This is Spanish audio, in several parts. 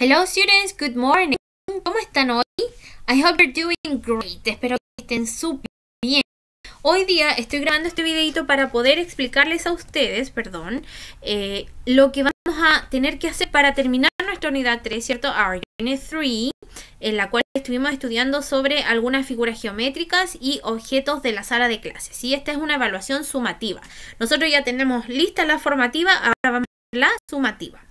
Hello students, good morning. ¿Cómo están hoy? I hope you're doing great. Espero que estén súper bien. Hoy día estoy grabando este videito para poder explicarles a ustedes, perdón, eh, lo que vamos a tener que hacer para terminar nuestra unidad 3, ¿cierto? Our Unit 3, en la cual estuvimos estudiando sobre algunas figuras geométricas y objetos de la sala de clases. Y esta es una evaluación sumativa. Nosotros ya tenemos lista la formativa, ahora vamos a ver la sumativa.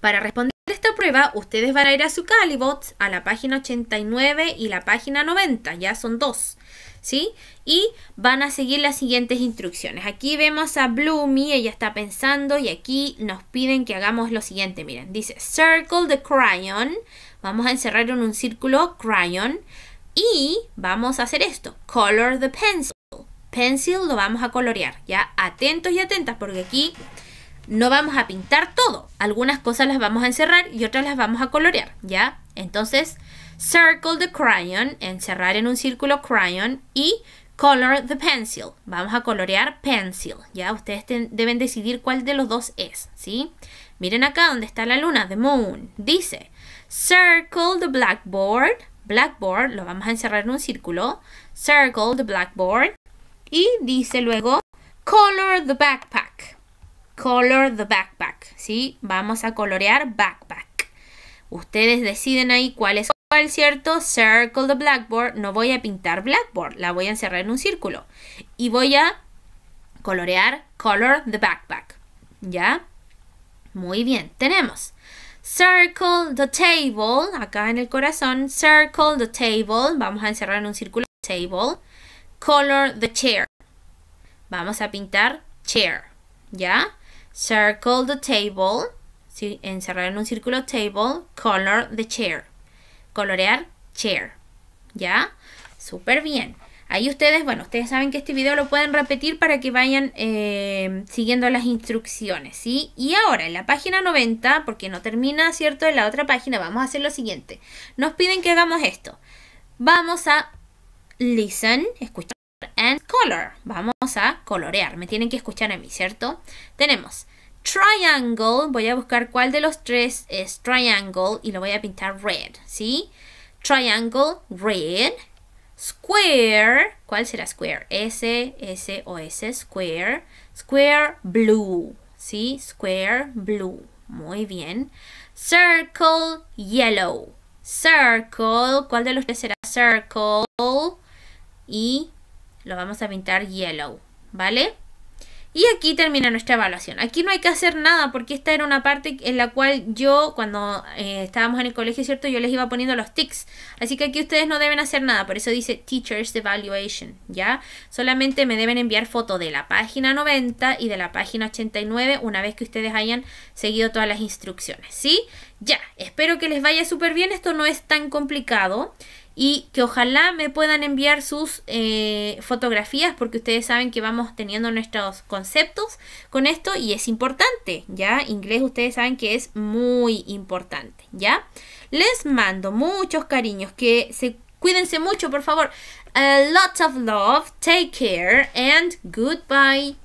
Para responder prueba, ustedes van a ir a su Calibot, a la página 89 y la página 90, ya son dos. ¿Sí? Y van a seguir las siguientes instrucciones. Aquí vemos a Bloomy, ella está pensando y aquí nos piden que hagamos lo siguiente, miren, dice circle the crayon, vamos a encerrar en un círculo crayon y vamos a hacer esto, color the pencil. Pencil lo vamos a colorear, ya atentos y atentas porque aquí no vamos a pintar todo. Algunas cosas las vamos a encerrar y otras las vamos a colorear, ¿ya? Entonces, circle the crayon, encerrar en un círculo crayon y color the pencil. Vamos a colorear pencil, ¿ya? Ustedes deben decidir cuál de los dos es, ¿sí? Miren acá donde está la luna, the moon. Dice, circle the blackboard. Blackboard, lo vamos a encerrar en un círculo. Circle the blackboard. Y dice luego, color the backpack color the backpack, ¿sí? Vamos a colorear backpack. Ustedes deciden ahí cuál es cuál, ¿cierto? Circle the blackboard. No voy a pintar blackboard, la voy a encerrar en un círculo. Y voy a colorear color the backpack, ¿ya? Muy bien, tenemos. Circle the table, acá en el corazón. Circle the table, vamos a encerrar en un círculo. Table. Color the chair. Vamos a pintar chair, ¿ya? Circle the table. Encerrar en un círculo table. Color the chair. Colorear chair. ¿Ya? Súper bien. Ahí ustedes, bueno, ustedes saben que este video lo pueden repetir para que vayan eh, siguiendo las instrucciones, ¿sí? Y ahora, en la página 90, porque no termina, ¿cierto? En la otra página vamos a hacer lo siguiente. Nos piden que hagamos esto. Vamos a listen, escuchar color. Vamos a colorear. Me tienen que escuchar a mí, ¿cierto? Tenemos triangle. Voy a buscar cuál de los tres es triangle y lo voy a pintar red, ¿sí? Triangle, red. Square. ¿Cuál será square? S, S o S, square. Square, blue. ¿Sí? Square, blue. Muy bien. Circle, yellow. Circle. ¿Cuál de los tres será circle? Y lo vamos a pintar yellow, ¿vale? Y aquí termina nuestra evaluación. Aquí no hay que hacer nada porque esta era una parte en la cual yo cuando eh, estábamos en el colegio, ¿cierto? Yo les iba poniendo los tics. Así que aquí ustedes no deben hacer nada. Por eso dice Teacher's Evaluation, ¿ya? Solamente me deben enviar foto de la página 90 y de la página 89 una vez que ustedes hayan seguido todas las instrucciones, ¿sí? Ya, espero que les vaya súper bien. Esto no es tan complicado y que ojalá me puedan enviar sus eh, fotografías porque ustedes saben que vamos teniendo nuestros conceptos con esto y es importante, ¿ya? Inglés ustedes saben que es muy importante, ¿ya? Les mando muchos cariños, que se cuídense mucho, por favor. A lot of love, take care and goodbye.